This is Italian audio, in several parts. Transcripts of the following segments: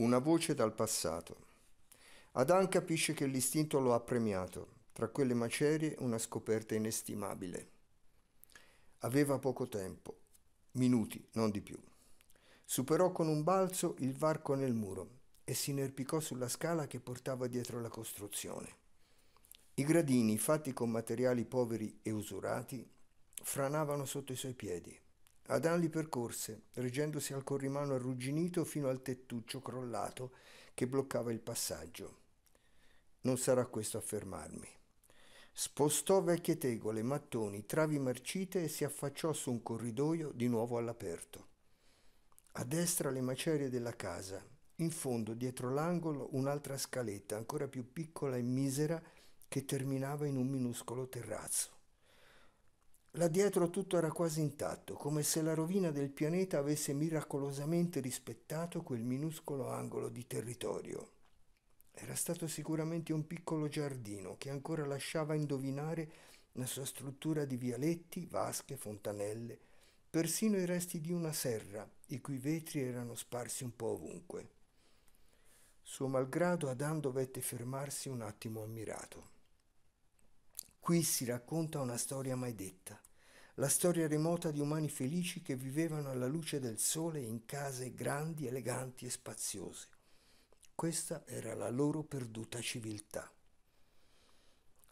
Una voce dal passato. Adam capisce che l'istinto lo ha premiato, tra quelle macerie una scoperta inestimabile. Aveva poco tempo, minuti, non di più. Superò con un balzo il varco nel muro e si inerpicò sulla scala che portava dietro la costruzione. I gradini, fatti con materiali poveri e usurati, franavano sotto i suoi piedi Adan li percorse, reggendosi al corrimano arrugginito fino al tettuccio crollato che bloccava il passaggio. Non sarà questo a fermarmi. Spostò vecchie tegole, mattoni, travi marcite e si affacciò su un corridoio di nuovo all'aperto. A destra le macerie della casa, in fondo, dietro l'angolo, un'altra scaletta ancora più piccola e misera che terminava in un minuscolo terrazzo. Là dietro tutto era quasi intatto, come se la rovina del pianeta avesse miracolosamente rispettato quel minuscolo angolo di territorio. Era stato sicuramente un piccolo giardino che ancora lasciava indovinare la sua struttura di vialetti, vasche, fontanelle, persino i resti di una serra, i cui vetri erano sparsi un po' ovunque. Suo malgrado Adam dovette fermarsi un attimo ammirato. Qui si racconta una storia mai detta, la storia remota di umani felici che vivevano alla luce del sole in case grandi, eleganti e spaziose. Questa era la loro perduta civiltà.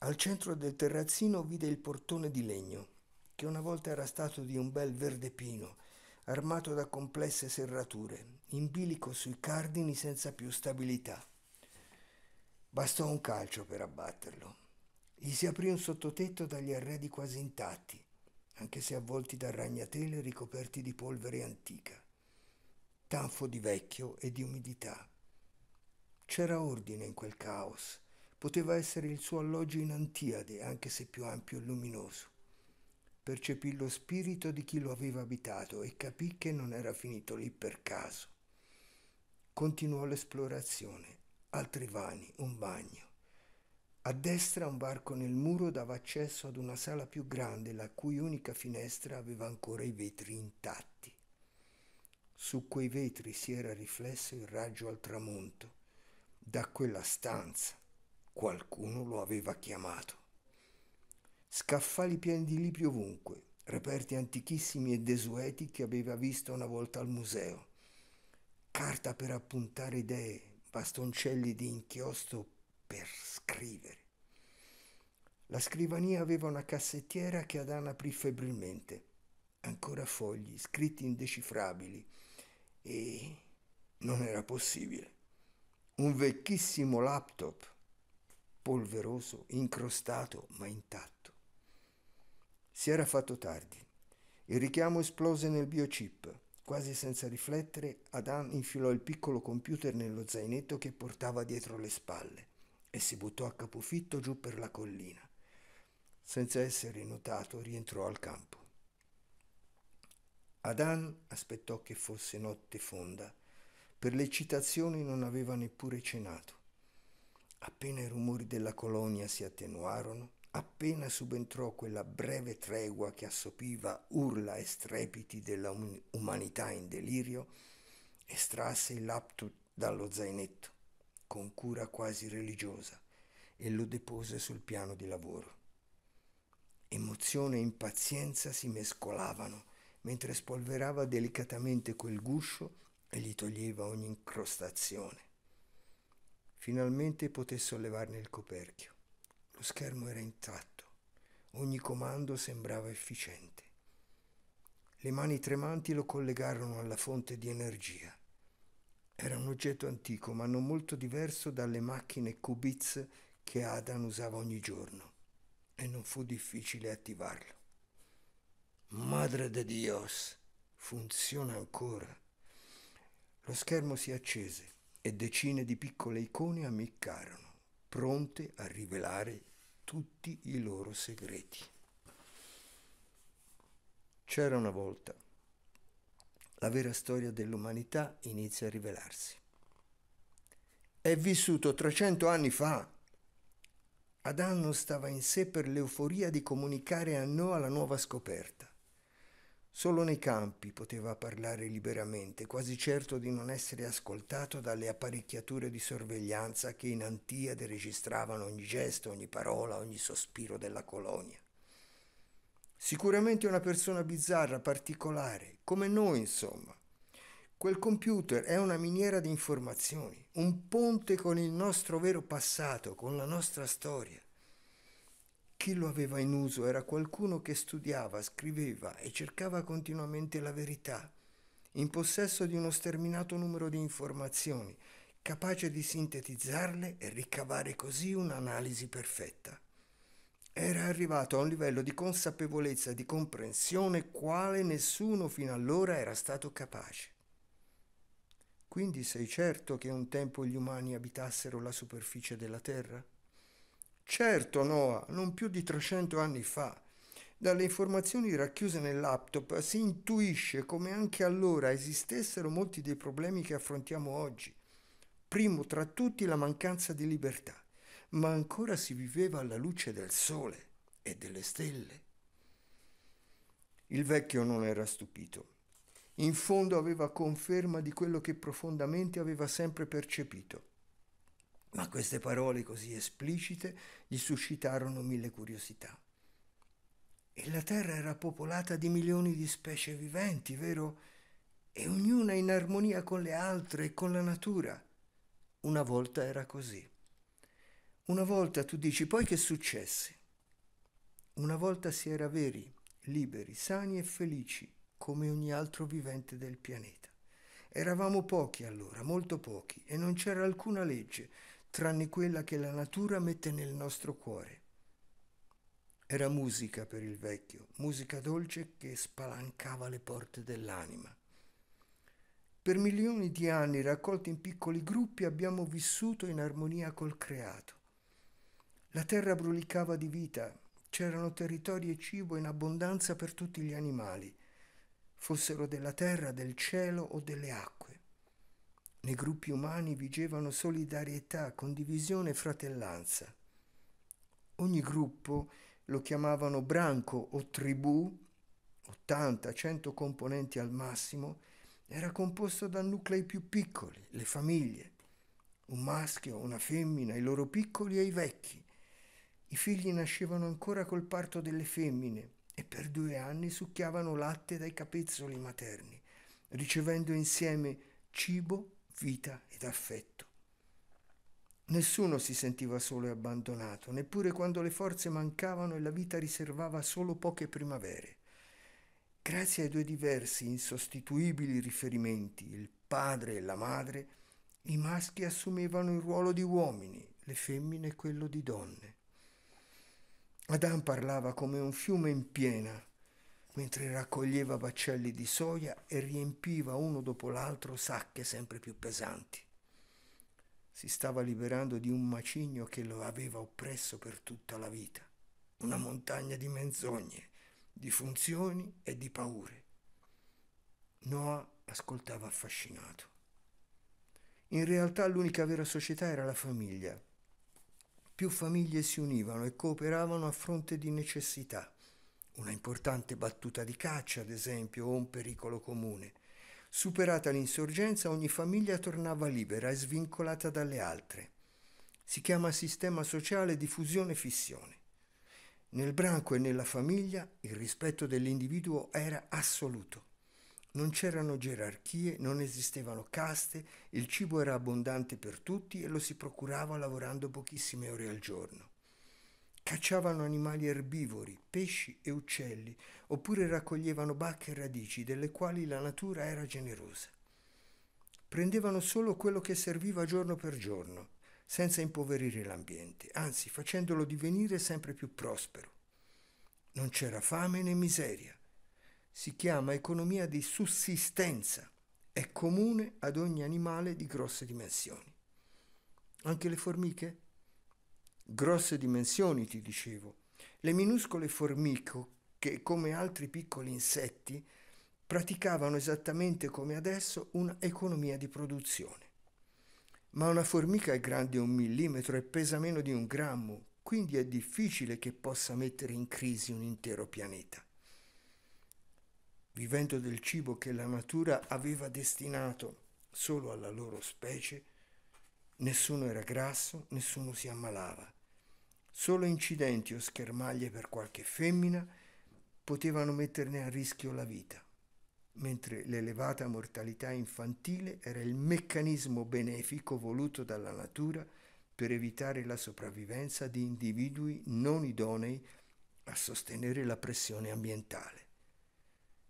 Al centro del terrazzino vide il portone di legno, che una volta era stato di un bel verde pino, armato da complesse serrature, in bilico sui cardini senza più stabilità. Bastò un calcio per abbatterlo. Gli si aprì un sottotetto dagli arredi quasi intatti, anche se avvolti da ragnatele ricoperti di polvere antica, tanfo di vecchio e di umidità. C'era ordine in quel caos, poteva essere il suo alloggio in Antiade, anche se più ampio e luminoso. Percepì lo spirito di chi lo aveva abitato e capì che non era finito lì per caso. Continuò l'esplorazione, altri vani, un bagno. A destra un varco nel muro dava accesso ad una sala più grande, la cui unica finestra aveva ancora i vetri intatti. Su quei vetri si era riflesso il raggio al tramonto. Da quella stanza qualcuno lo aveva chiamato. Scaffali pieni di libri ovunque, reperti antichissimi e desueti che aveva visto una volta al museo. Carta per appuntare idee, bastoncelli di inchiostro per scrivere. La scrivania aveva una cassettiera che Adana aprì febbrilmente. Ancora fogli, scritti indecifrabili. E non era possibile. Un vecchissimo laptop, polveroso, incrostato ma intatto. Si era fatto tardi. Il richiamo esplose nel biochip. Quasi senza riflettere, Adam infilò il piccolo computer nello zainetto che portava dietro le spalle e si buttò a capofitto giù per la collina. Senza essere notato rientrò al campo. Adan aspettò che fosse notte fonda. Per le l'eccitazione non aveva neppure cenato. Appena i rumori della colonia si attenuarono, appena subentrò quella breve tregua che assopiva urla e strepiti della um- umanità in delirio, estrasse il laptop dallo zainetto con cura quasi religiosa, e lo depose sul piano di lavoro. Emozione e impazienza si mescolavano mentre spolverava delicatamente quel guscio e gli toglieva ogni incrostazione. Finalmente poté sollevarne il coperchio. Lo schermo era intatto, ogni comando sembrava efficiente. Le mani tremanti lo collegarono alla fonte di energia era un oggetto antico, ma non molto diverso dalle macchine Kubitz che Adam usava ogni giorno, e non fu difficile attivarlo. Madre de Dios! Funziona ancora. Lo schermo si accese e decine di piccole icone ammiccarono, pronte a rivelare tutti i loro segreti. C'era una volta la vera storia dell'umanità inizia a rivelarsi. È vissuto 300 anni fa. Adamo stava in sé per l'euforia di comunicare a Noa la nuova scoperta. Solo nei campi poteva parlare liberamente, quasi certo di non essere ascoltato dalle apparecchiature di sorveglianza che in antiade registravano ogni gesto, ogni parola, ogni sospiro della colonia. Sicuramente una persona bizzarra, particolare, come noi insomma. Quel computer è una miniera di informazioni, un ponte con il nostro vero passato, con la nostra storia. Chi lo aveva in uso era qualcuno che studiava, scriveva e cercava continuamente la verità, in possesso di uno sterminato numero di informazioni, capace di sintetizzarle e ricavare così un'analisi perfetta era arrivato a un livello di consapevolezza e di comprensione quale nessuno fino allora era stato capace. Quindi sei certo che un tempo gli umani abitassero la superficie della Terra? Certo, Noah, non più di 300 anni fa. Dalle informazioni racchiuse nel laptop si intuisce come anche allora esistessero molti dei problemi che affrontiamo oggi. Primo tra tutti la mancanza di libertà ma ancora si viveva alla luce del sole e delle stelle. Il vecchio non era stupito. In fondo aveva conferma di quello che profondamente aveva sempre percepito. Ma queste parole così esplicite gli suscitarono mille curiosità. E la terra era popolata di milioni di specie viventi, vero? E ognuna in armonia con le altre e con la natura. Una volta era così. Una volta tu dici poi che successe? Una volta si era veri, liberi, sani e felici come ogni altro vivente del pianeta. Eravamo pochi allora, molto pochi, e non c'era alcuna legge, tranne quella che la natura mette nel nostro cuore. Era musica per il vecchio, musica dolce che spalancava le porte dell'anima. Per milioni di anni, raccolti in piccoli gruppi, abbiamo vissuto in armonia col creato. La terra brulicava di vita, c'erano territori e cibo in abbondanza per tutti gli animali, fossero della terra, del cielo o delle acque. Nei gruppi umani vigevano solidarietà, condivisione e fratellanza. Ogni gruppo lo chiamavano branco o tribù, 80-100 componenti al massimo, era composto da nuclei più piccoli, le famiglie, un maschio, una femmina, i loro piccoli e i vecchi. I figli nascevano ancora col parto delle femmine e per due anni succhiavano latte dai capezzoli materni, ricevendo insieme cibo, vita ed affetto. Nessuno si sentiva solo e abbandonato, neppure quando le forze mancavano e la vita riservava solo poche primavere. Grazie ai due diversi, insostituibili riferimenti, il padre e la madre, i maschi assumevano il ruolo di uomini, le femmine quello di donne. Adam parlava come un fiume in piena, mentre raccoglieva baccelli di soia e riempiva uno dopo l'altro sacche sempre più pesanti. Si stava liberando di un macigno che lo aveva oppresso per tutta la vita, una montagna di menzogne, di funzioni e di paure. Noah ascoltava affascinato. In realtà l'unica vera società era la famiglia, più famiglie si univano e cooperavano a fronte di necessità. Una importante battuta di caccia, ad esempio, o un pericolo comune. Superata l'insorgenza, ogni famiglia tornava libera e svincolata dalle altre. Si chiama sistema sociale diffusione fissione Nel branco e nella famiglia il rispetto dell'individuo era assoluto. Non c'erano gerarchie, non esistevano caste, il cibo era abbondante per tutti e lo si procurava lavorando pochissime ore al giorno. Cacciavano animali erbivori, pesci e uccelli, oppure raccoglievano bacche e radici delle quali la natura era generosa. Prendevano solo quello che serviva giorno per giorno, senza impoverire l'ambiente, anzi facendolo divenire sempre più prospero. Non c'era fame né miseria si chiama economia di sussistenza, è comune ad ogni animale di grosse dimensioni. Anche le formiche? Grosse dimensioni, ti dicevo. Le minuscole formiche, che come altri piccoli insetti, praticavano esattamente come adesso un'economia di produzione. Ma una formica è grande un millimetro e pesa meno di un grammo, quindi è difficile che possa mettere in crisi un intero pianeta vivendo del cibo che la natura aveva destinato solo alla loro specie, nessuno era grasso, nessuno si ammalava. Solo incidenti o schermaglie per qualche femmina potevano metterne a rischio la vita, mentre l'elevata mortalità infantile era il meccanismo benefico voluto dalla natura per evitare la sopravvivenza di individui non idonei a sostenere la pressione ambientale.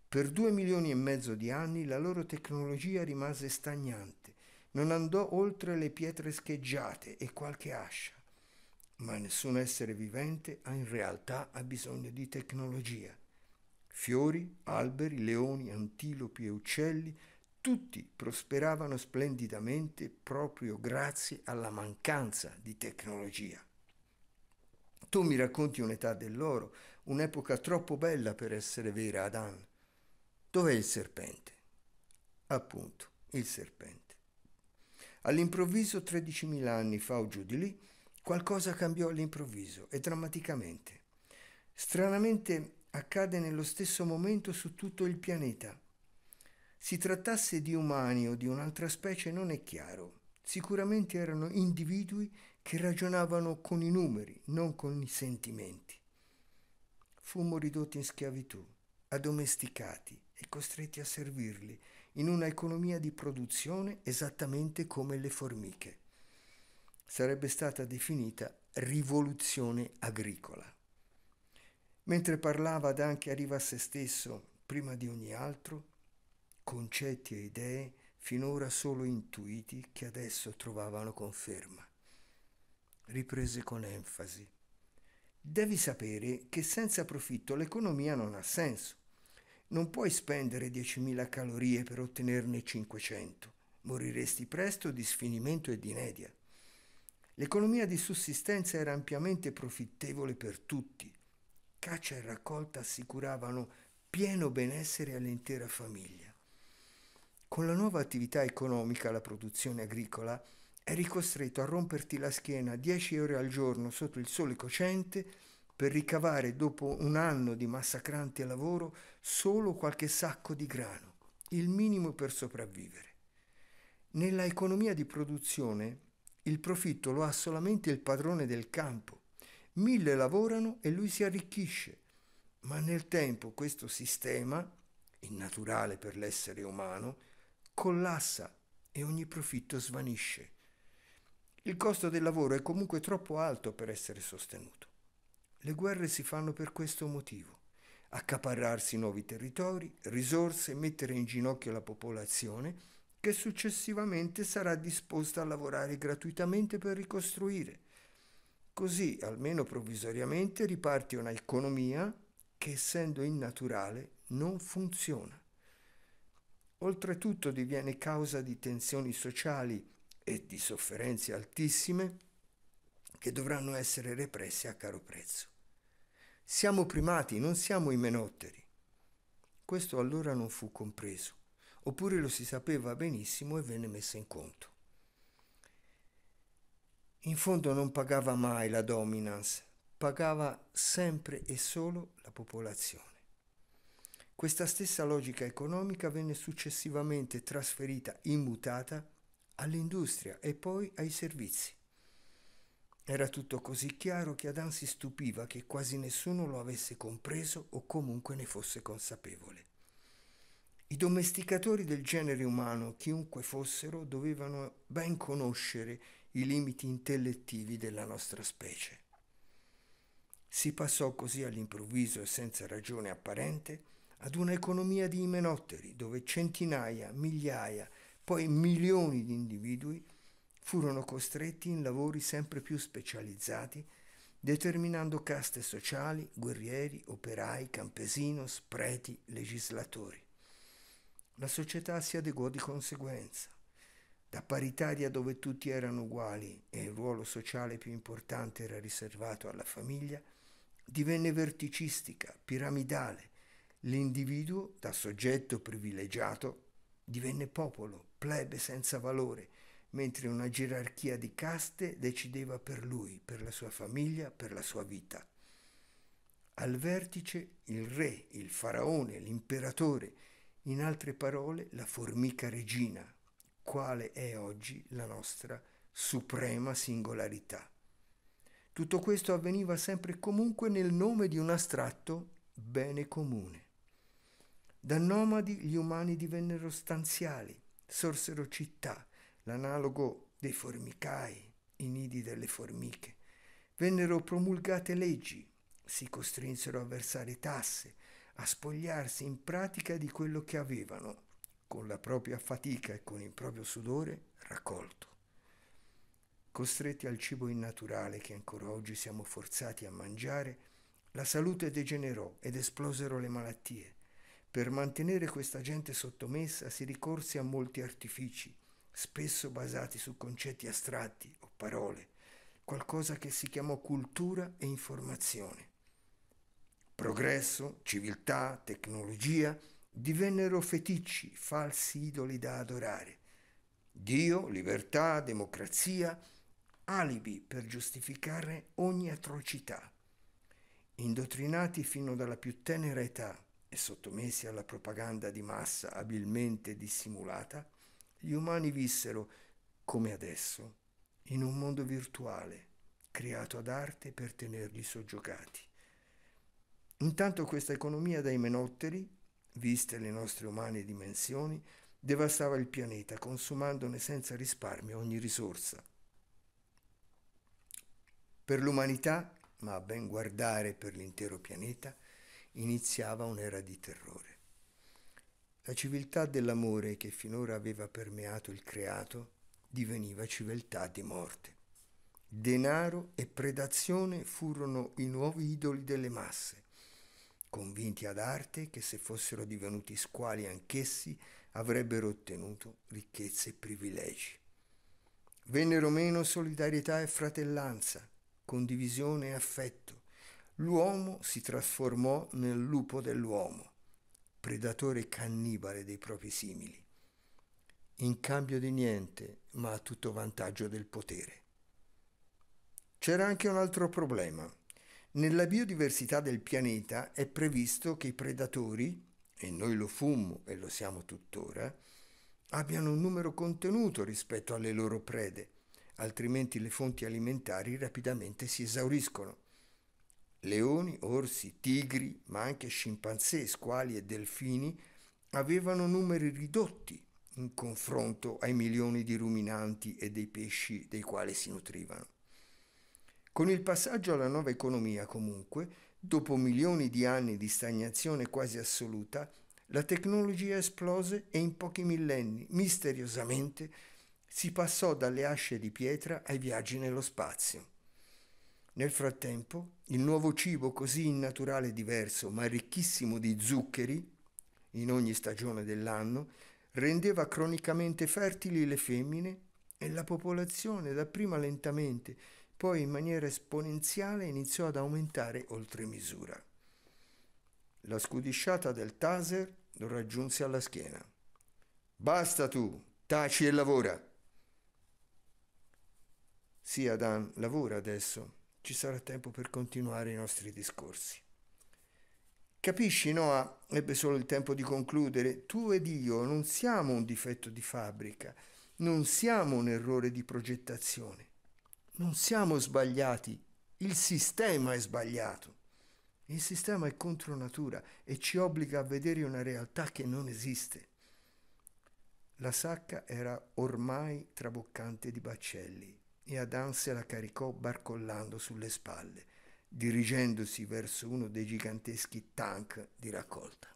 Per due milioni e mezzo di anni la loro tecnologia rimase stagnante, non andò oltre le pietre scheggiate e qualche ascia. Ma nessun essere vivente ha in realtà ha bisogno di tecnologia. Fiori, alberi, leoni, antilopi e uccelli, tutti prosperavano splendidamente proprio grazie alla mancanza di tecnologia. Tu mi racconti un'età dell'oro, un'epoca troppo bella per essere vera, Adan. Dov'è il serpente? Appunto, il serpente. All'improvviso, 13.000 anni fa o giù di lì, qualcosa cambiò all'improvviso e drammaticamente. Stranamente accade nello stesso momento su tutto il pianeta. Si trattasse di umani o di un'altra specie non è chiaro. Sicuramente erano individui che ragionavano con i numeri, non con i sentimenti. Fummo ridotti in schiavitù addomesticati e costretti a servirli in una economia di produzione esattamente come le formiche. Sarebbe stata definita rivoluzione agricola. Mentre parlava Dante arriva a se stesso, prima di ogni altro, concetti e idee finora solo intuiti che adesso trovavano conferma. Riprese con enfasi Devi sapere che senza profitto l'economia non ha senso. Non puoi spendere 10.000 calorie per ottenerne 500. Moriresti presto di sfinimento e di inedia. L'economia di sussistenza era ampiamente profittevole per tutti. Caccia e raccolta assicuravano pieno benessere all'intera famiglia. Con la nuova attività economica, la produzione agricola, eri costretto a romperti la schiena 10 ore al giorno sotto il sole cocente per ricavare dopo un anno di massacrante lavoro solo qualche sacco di grano, il minimo per sopravvivere. Nella economia di produzione il profitto lo ha solamente il padrone del campo. Mille lavorano e lui si arricchisce, ma nel tempo questo sistema, innaturale per l'essere umano, collassa e ogni profitto svanisce. Il costo del lavoro è comunque troppo alto per essere sostenuto. Le guerre si fanno per questo motivo. Accaparrarsi nuovi territori, risorse, mettere in ginocchio la popolazione che successivamente sarà disposta a lavorare gratuitamente per ricostruire. Così, almeno provvisoriamente, riparte una economia che, essendo innaturale, non funziona. Oltretutto diviene causa di tensioni sociali e di sofferenze altissime che dovranno essere represse a caro prezzo. Siamo primati, non siamo i menotteri. Questo allora non fu compreso, oppure lo si sapeva benissimo e venne messo in conto. In fondo non pagava mai la dominance, pagava sempre e solo la popolazione. Questa stessa logica economica venne successivamente trasferita, immutata, all'industria e poi ai servizi. Era tutto così chiaro che Adam si stupiva che quasi nessuno lo avesse compreso o comunque ne fosse consapevole. I domesticatori del genere umano, chiunque fossero, dovevano ben conoscere i limiti intellettivi della nostra specie. Si passò così all'improvviso e senza ragione apparente ad un'economia di imenotteri dove centinaia, migliaia, poi milioni di individui furono costretti in lavori sempre più specializzati, determinando caste sociali, guerrieri, operai, campesinos, preti, legislatori. La società si adeguò di conseguenza. Da paritaria dove tutti erano uguali e il ruolo sociale più importante era riservato alla famiglia, divenne verticistica, piramidale. L'individuo, da soggetto privilegiato, divenne popolo, plebe senza valore, mentre una gerarchia di caste decideva per lui, per la sua famiglia, per la sua vita. Al vertice il re, il faraone, l'imperatore, in altre parole la formica regina, quale è oggi la nostra suprema singolarità. Tutto questo avveniva sempre e comunque nel nome di un astratto bene comune. Da nomadi gli umani divennero stanziali, sorsero città, l'analogo dei formicai, i nidi delle formiche. Vennero promulgate leggi, si costrinsero a versare tasse, a spogliarsi in pratica di quello che avevano, con la propria fatica e con il proprio sudore raccolto. Costretti al cibo innaturale che ancora oggi siamo forzati a mangiare, la salute degenerò ed esplosero le malattie. Per mantenere questa gente sottomessa si ricorse a molti artifici, spesso basati su concetti astratti o parole, qualcosa che si chiamò cultura e informazione. Progresso, civiltà, tecnologia divennero feticci, falsi idoli da adorare. Dio, libertà, democrazia, alibi per giustificare ogni atrocità. Indottrinati fino dalla più tenera età e sottomessi alla propaganda di massa abilmente dissimulata, gli umani vissero, come adesso, in un mondo virtuale, creato ad arte per tenerli soggiogati. Intanto questa economia dai menotteri, viste le nostre umane dimensioni, devastava il pianeta, consumandone senza risparmio ogni risorsa. Per l'umanità, ma a ben guardare per l'intero pianeta, iniziava un'era di terrore. La civiltà dell'amore che finora aveva permeato il creato diveniva civiltà di morte. Denaro e predazione furono i nuovi idoli delle masse, convinti ad arte che se fossero divenuti squali anch'essi avrebbero ottenuto ricchezze e privilegi. Vennero meno solidarietà e fratellanza, condivisione e affetto, l'uomo si trasformò nel lupo dell'uomo, predatore cannibale dei propri simili, in cambio di niente, ma a tutto vantaggio del potere. C'era anche un altro problema. Nella biodiversità del pianeta è previsto che i predatori, e noi lo fummo e lo siamo tuttora, abbiano un numero contenuto rispetto alle loro prede, altrimenti le fonti alimentari rapidamente si esauriscono. Leoni, orsi, tigri, ma anche scimpanzé, squali e delfini avevano numeri ridotti in confronto ai milioni di ruminanti e dei pesci dei quali si nutrivano. Con il passaggio alla nuova economia, comunque, dopo milioni di anni di stagnazione quasi assoluta, la tecnologia esplose e in pochi millenni, misteriosamente, si passò dalle asce di pietra ai viaggi nello spazio. Nel frattempo, il nuovo cibo così innaturale e diverso, ma ricchissimo di zuccheri, in ogni stagione dell'anno, rendeva cronicamente fertili le femmine e la popolazione dapprima lentamente, poi in maniera esponenziale iniziò ad aumentare oltre misura. La scudisciata del taser lo raggiunse alla schiena. Basta tu, taci e lavora. Sì, Adan, lavora adesso, ci sarà tempo per continuare i nostri discorsi. Capisci, Noah, ebbe solo il tempo di concludere, tu ed io non siamo un difetto di fabbrica, non siamo un errore di progettazione, non siamo sbagliati, il sistema è sbagliato. Il sistema è contro natura e ci obbliga a vedere una realtà che non esiste. La sacca era ormai traboccante di baccelli e Adam se la caricò barcollando sulle spalle, dirigendosi verso uno dei giganteschi tank di raccolta.